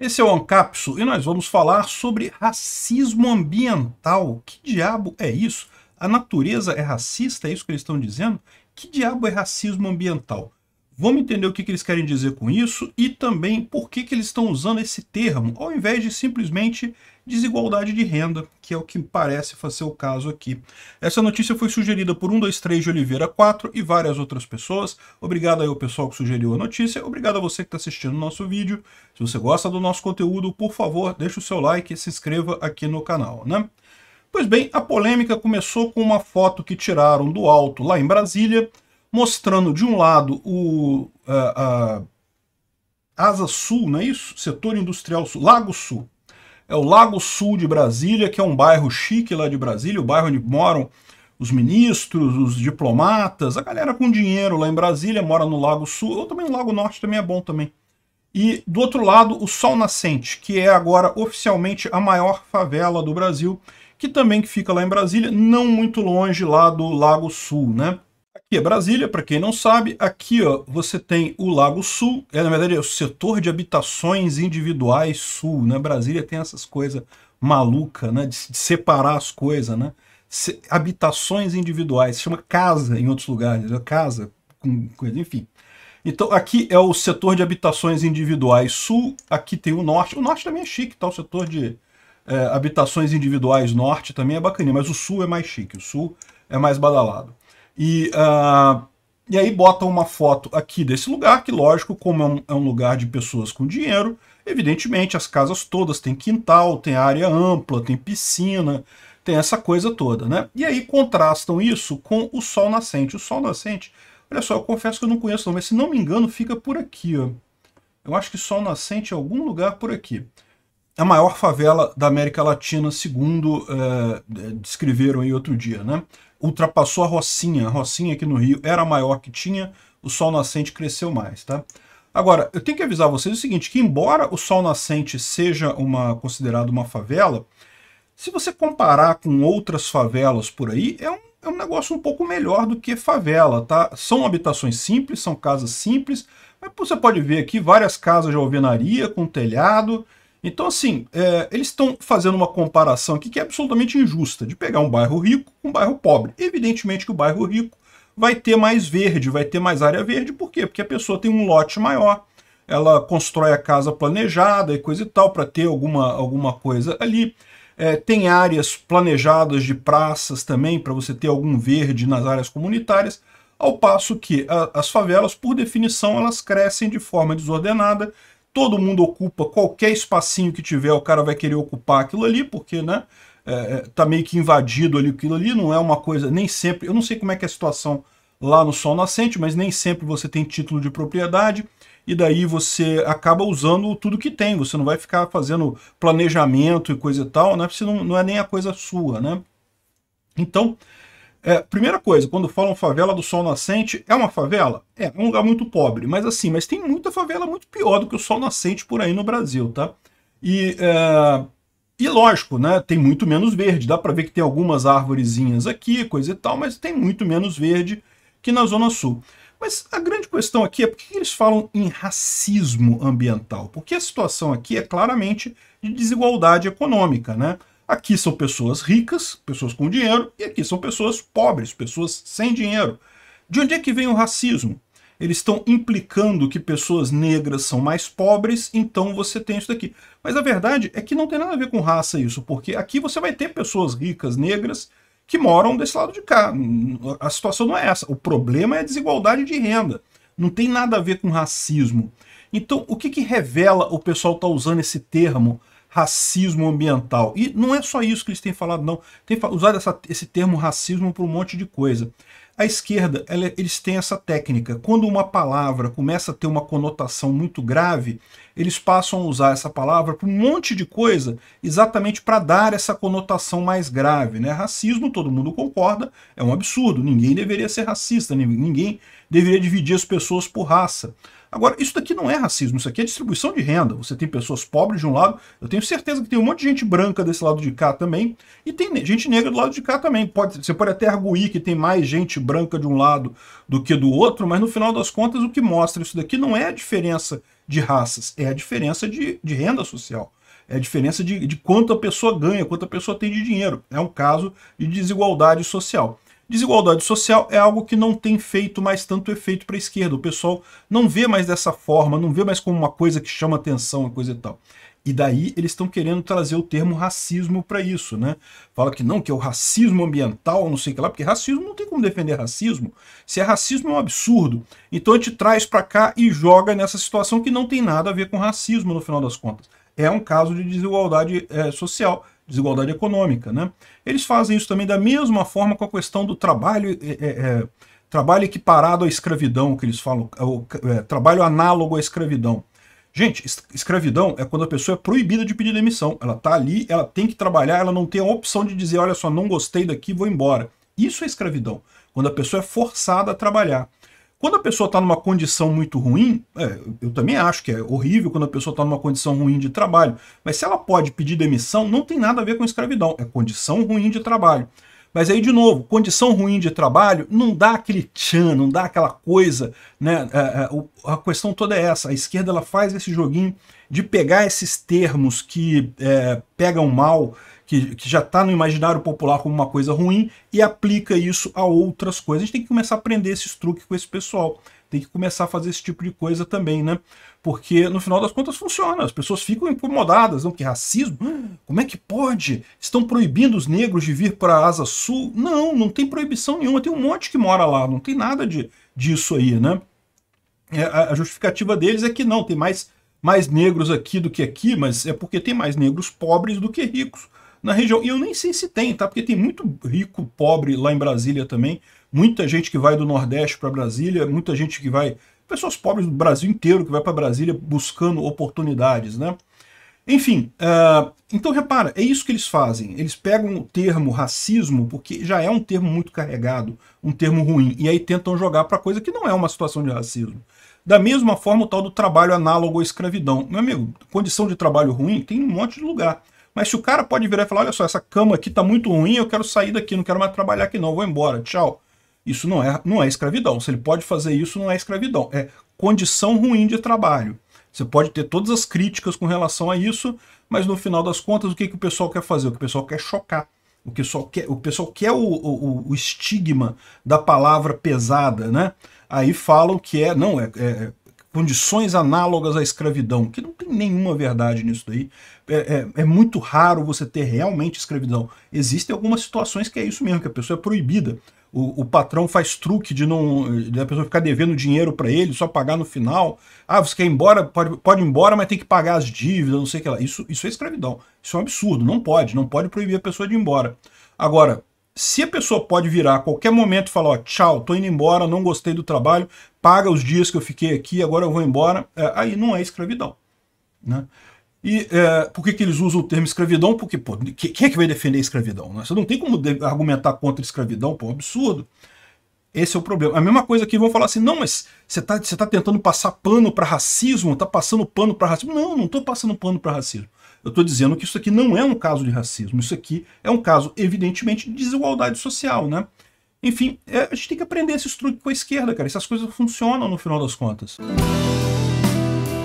Esse é o Ancapso e nós vamos falar sobre racismo ambiental. Que diabo é isso? A natureza é racista? É isso que eles estão dizendo? Que diabo é racismo ambiental? Vamos entender o que, que eles querem dizer com isso e também por que, que eles estão usando esse termo, ao invés de simplesmente desigualdade de renda, que é o que parece ser o caso aqui. Essa notícia foi sugerida por 123 de Oliveira 4 e várias outras pessoas. Obrigado aí ao pessoal que sugeriu a notícia, obrigado a você que está assistindo o nosso vídeo. Se você gosta do nosso conteúdo, por favor, deixe o seu like e se inscreva aqui no canal, né? Pois bem, a polêmica começou com uma foto que tiraram do alto lá em Brasília, mostrando de um lado o a, é, a Asa Sul, não é isso? Setor Industrial Sul, Lago Sul. É o Lago Sul de Brasília, que é um bairro chique lá de Brasília, o bairro onde moram os ministros, os diplomatas, a galera com dinheiro lá em Brasília mora no Lago Sul, ou também no Lago Norte também é bom também. E do outro lado, o Sol Nascente, que é agora oficialmente a maior favela do Brasil, que também fica lá em Brasília, não muito longe lá do Lago Sul, né? Aqui é Brasília, para quem não sabe, aqui ó, você tem o Lago Sul, é na verdade é o setor de habitações individuais sul, né? Brasília tem essas coisas malucas, né, de, de separar as coisas, né? Se, habitações individuais, se chama casa em outros lugares, é casa, com, coisa, enfim. Então aqui é o setor de habitações individuais sul, aqui tem o norte, o norte também é chique, tá? O setor de é, habitações individuais norte também é bacaninha, mas o sul é mais chique, o sul é mais badalado. E, uh, e aí botam uma foto aqui desse lugar, que lógico, como é um, é um lugar de pessoas com dinheiro, evidentemente as casas todas têm quintal, tem área ampla, tem piscina, tem essa coisa toda, né? E aí contrastam isso com o sol nascente. O sol nascente, olha só, eu confesso que eu não conheço não, mas se não me engano fica por aqui, ó. Eu acho que sol nascente é algum lugar por aqui é a maior favela da América Latina, segundo é, descreveram aí outro dia, né? ultrapassou a Rocinha. A Rocinha aqui no Rio era a maior que tinha, o Sol Nascente cresceu mais, tá? Agora, eu tenho que avisar vocês o seguinte, que embora o Sol Nascente seja uma considerado uma favela, se você comparar com outras favelas por aí, é um, é um negócio um pouco melhor do que favela, tá? São habitações simples, são casas simples, mas você pode ver aqui várias casas de alvenaria com telhado, então, assim, é, eles estão fazendo uma comparação aqui que é absolutamente injusta, de pegar um bairro rico com um bairro pobre. Evidentemente que o bairro rico vai ter mais verde, vai ter mais área verde, por quê? Porque a pessoa tem um lote maior, ela constrói a casa planejada e coisa e tal, para ter alguma, alguma coisa ali. É, tem áreas planejadas de praças também, para você ter algum verde nas áreas comunitárias, ao passo que a, as favelas, por definição, elas crescem de forma desordenada, todo mundo ocupa qualquer espacinho que tiver, o cara vai querer ocupar aquilo ali, porque, né? É, é, tá meio que invadido ali aquilo ali, não é uma coisa, nem sempre, eu não sei como é que é a situação lá no Sol Nascente, mas nem sempre você tem título de propriedade, e daí você acaba usando tudo que tem, você não vai ficar fazendo planejamento e coisa e tal, né? Porque não, não é nem a coisa sua, né? Então, é, primeira coisa, quando falam favela do Sol Nascente, é uma favela? É, é um lugar muito pobre, mas assim, mas tem muita favela muito pior do que o Sol Nascente por aí no Brasil, tá? E, é, e lógico, né, tem muito menos verde, dá para ver que tem algumas árvorezinhas aqui, coisa e tal, mas tem muito menos verde que na Zona Sul. Mas a grande questão aqui é por que eles falam em racismo ambiental? Porque a situação aqui é claramente de desigualdade econômica, né? Aqui são pessoas ricas, pessoas com dinheiro, e aqui são pessoas pobres, pessoas sem dinheiro. De onde é que vem o racismo? Eles estão implicando que pessoas negras são mais pobres, então você tem isso daqui. Mas a verdade é que não tem nada a ver com raça isso, porque aqui você vai ter pessoas ricas negras que moram desse lado de cá. A situação não é essa. O problema é a desigualdade de renda. Não tem nada a ver com racismo. Então, o que, que revela o pessoal estar tá usando esse termo racismo ambiental. E não é só isso que eles têm falado, não. Tem usado essa, esse termo racismo para um monte de coisa. A esquerda, ela, é, eles têm essa técnica. Quando uma palavra começa a ter uma conotação muito grave, eles passam a usar essa palavra para um monte de coisa, exatamente para dar essa conotação mais grave. Né? Racismo, todo mundo concorda, é um absurdo. Ninguém deveria ser racista, ninguém deveria dividir as pessoas por raça. Agora, isso daqui não é racismo, isso aqui é distribuição de renda. Você tem pessoas pobres de um lado, eu tenho certeza que tem um monte de gente branca desse lado de cá também, e tem gente negra do lado de cá também. Pode, você pode até arguir que tem mais gente branca de um lado do que do outro, mas no final das contas o que mostra isso daqui não é a diferença de raças, é a diferença de, de renda social. É a diferença de, de quanto a pessoa ganha, quanto a pessoa tem de dinheiro. É um caso de desigualdade social. Desigualdade social é algo que não tem feito mais tanto efeito para a esquerda. O pessoal não vê mais dessa forma, não vê mais como uma coisa que chama atenção, uma coisa e tal. E daí eles estão querendo trazer o termo racismo para isso, né? Fala que não, que é o racismo ambiental, não sei o que lá, porque racismo não tem como defender racismo. Se é racismo é um absurdo. Então a gente traz para cá e joga nessa situação que não tem nada a ver com racismo no final das contas. É um caso de desigualdade é, social desigualdade econômica. Né? Eles fazem isso também da mesma forma com a questão do trabalho, é, é, é trabalho equiparado à escravidão, que eles falam, é, é trabalho análogo à escravidão. Gente, escravidão é quando a pessoa é proibida de pedir demissão. Ela está ali, ela tem que trabalhar, ela não tem a opção de dizer, olha só, não gostei daqui, vou embora. Isso é escravidão, quando a pessoa é forçada a trabalhar. Quando a pessoa está numa condição muito ruim, é, eu também acho que é horrível quando a pessoa está numa condição ruim de trabalho, mas se ela pode pedir demissão, não tem nada a ver com escravidão, é condição ruim de trabalho. Mas aí, de novo, condição ruim de trabalho não dá aquele tchan, não dá aquela coisa, né? A, é, é, a questão toda é essa. A esquerda ela faz esse joguinho de pegar esses termos que é, pegam mal, que, que já está no imaginário popular como uma coisa ruim, e aplica isso a outras coisas. A gente tem que começar a aprender esses truques com esse pessoal. Tem que começar a fazer esse tipo de coisa também, né? Porque no final das contas funciona, as pessoas ficam incomodadas, não que racismo, hum, como é que pode? Estão proibindo os negros de vir para a Asa Sul? Não, não tem proibição nenhuma, tem um monte que mora lá, não tem nada de, disso aí, né? É, a justificativa deles é que não, tem mais mais negros aqui do que aqui, mas é porque tem mais negros pobres do que ricos na região. E eu nem sei se tem, tá? Porque tem muito rico pobre lá em Brasília também. Muita gente que vai do Nordeste para Brasília, muita gente que vai... Pessoas pobres do Brasil inteiro que vai para Brasília buscando oportunidades, né? Enfim, uh, então repara, é isso que eles fazem. Eles pegam o termo racismo, porque já é um termo muito carregado, um termo ruim, e aí tentam jogar para coisa que não é uma situação de racismo. Da mesma forma, o tal do trabalho análogo à escravidão. Meu amigo, condição de trabalho ruim tem um monte de lugar. Mas se o cara pode virar e falar, olha só, essa cama aqui tá muito ruim, eu quero sair daqui, não quero mais trabalhar aqui não, vou embora, tchau. Isso não é, não é escravidão. Se ele pode fazer isso, não é escravidão. É condição ruim de trabalho. Você pode ter todas as críticas com relação a isso, mas no final das contas, o que, que o pessoal quer fazer? O que o pessoal quer chocar. O, que quer, o pessoal quer o, o, o estigma da palavra pesada, né? Aí falam que é, não, é, é, é condições análogas à escravidão, que não tem nenhuma verdade nisso daí. É, é, é, muito raro você ter realmente escravidão. Existem algumas situações que é isso mesmo, que a pessoa é proibida o, o patrão faz truque de não da pessoa ficar devendo dinheiro para ele, só pagar no final. Ah, você quer ir embora, pode, pode ir embora, mas tem que pagar as dívidas, não sei o que lá. Isso, isso é escravidão. Isso é um absurdo, não pode, não pode proibir a pessoa de ir embora. Agora, se a pessoa pode virar a qualquer momento e falar, ó, tchau, tô indo embora, não gostei do trabalho, paga os dias que eu fiquei aqui, agora eu vou embora, é, aí não é escravidão. Né? E é, por que, que eles usam o termo escravidão? Porque, pô, quem é que vai defender a escravidão? Né? Você não tem como argumentar contra a escravidão, pô, é absurdo. Esse é o problema. A mesma coisa que vão falar assim, não, mas você está você tá tentando passar pano para racismo, está passando pano para racismo. Não, não estou passando pano para racismo. Eu estou dizendo que isso aqui não é um caso de racismo. Isso aqui é um caso, evidentemente, de desigualdade social, né? Enfim, é, a gente tem que aprender esse truques com a esquerda, cara. Essas coisas funcionam no final das contas. Música